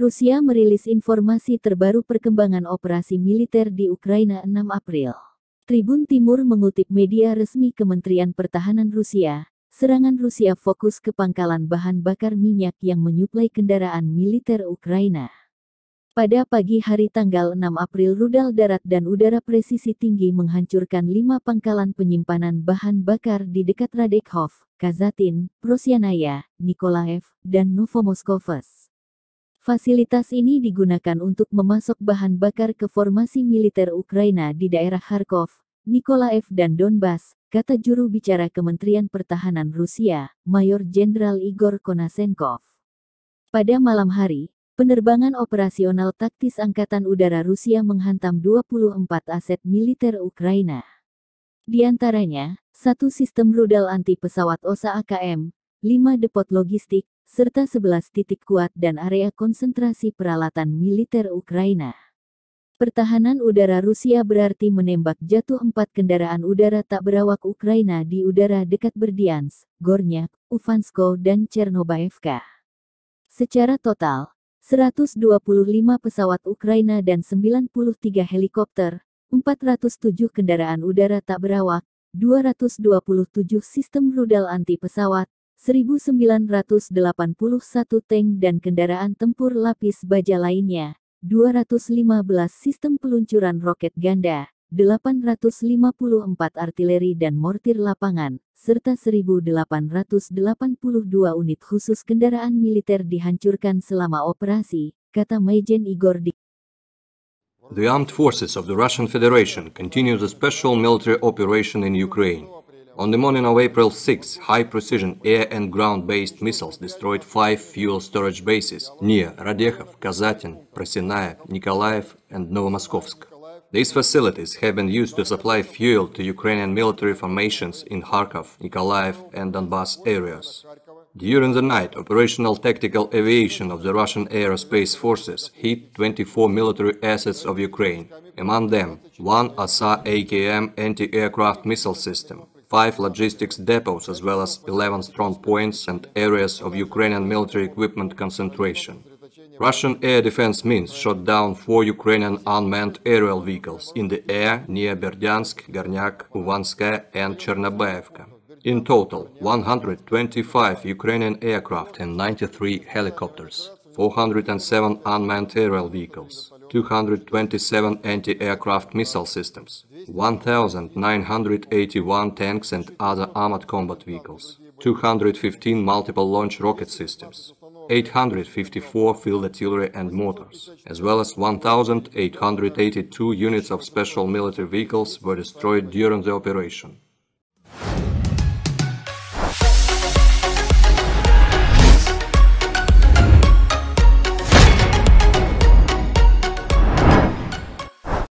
Rusia merilis informasi terbaru perkembangan operasi militer di Ukraina 6 April. Tribun Timur mengutip media resmi Kementerian Pertahanan Rusia, serangan Rusia fokus ke pangkalan bahan bakar minyak yang menyuplai kendaraan militer Ukraina. Pada pagi hari tanggal 6 April rudal darat dan udara presisi tinggi menghancurkan lima pangkalan penyimpanan bahan bakar di dekat Radekhov, Kazatin, Prosianaya, Nikolaev, dan Novomoskoves. Fasilitas ini digunakan untuk memasok bahan bakar ke formasi militer Ukraina di daerah Kharkov, Nikolaev dan Donbas, kata juru bicara Kementerian Pertahanan Rusia, Mayor Jenderal Igor Konasenkov. Pada malam hari, penerbangan operasional taktis Angkatan Udara Rusia menghantam 24 aset militer Ukraina. Di antaranya, satu sistem rudal anti pesawat OSA AKM, lima depot logistik, serta 11 titik kuat dan area konsentrasi peralatan militer Ukraina. Pertahanan udara Rusia berarti menembak jatuh empat kendaraan udara tak berawak Ukraina di udara dekat Berdiansk, Gornyak, Ufansko dan Chernobyevka. Secara total, 125 pesawat Ukraina dan 93 helikopter, 407 kendaraan udara tak berawak, 227 sistem rudal anti pesawat, 1.981 tank dan kendaraan tempur lapis baja lainnya, 215 sistem peluncuran roket ganda, 854 artileri dan mortir lapangan, serta 1.882 unit khusus kendaraan militer dihancurkan selama operasi, kata Mayjen Igor Dik. The armed forces of the Russian Federation continue the special military operation in Ukraine. On the morning of April 6, high-precision air and ground-based missiles destroyed five fuel storage bases near Radekhov, Kazatin, Prasinayev, Nikolaev and Novomoskovsk. These facilities have been used to supply fuel to Ukrainian military formations in Kharkov, Nikolaev and Donbas areas. During the night, operational tactical aviation of the Russian aerospace forces hit 24 military assets of Ukraine, among them one ASA-AKM anti-aircraft missile system, five logistics depots as well as 11 strong points and areas of Ukrainian military equipment concentration. Russian air defense means shot down four Ukrainian unmanned aerial vehicles in the air near Berdyansk, Gornyak, Uvanske, and Chernobyevka. In total, 125 Ukrainian aircraft and 93 helicopters, 407 unmanned aerial vehicles. 227 anti-aircraft missile systems, 1,981 tanks and other armored combat vehicles, 215 multiple launch rocket systems, 854 field artillery and mortars, as well as 1,882 units of special military vehicles were destroyed during the operation.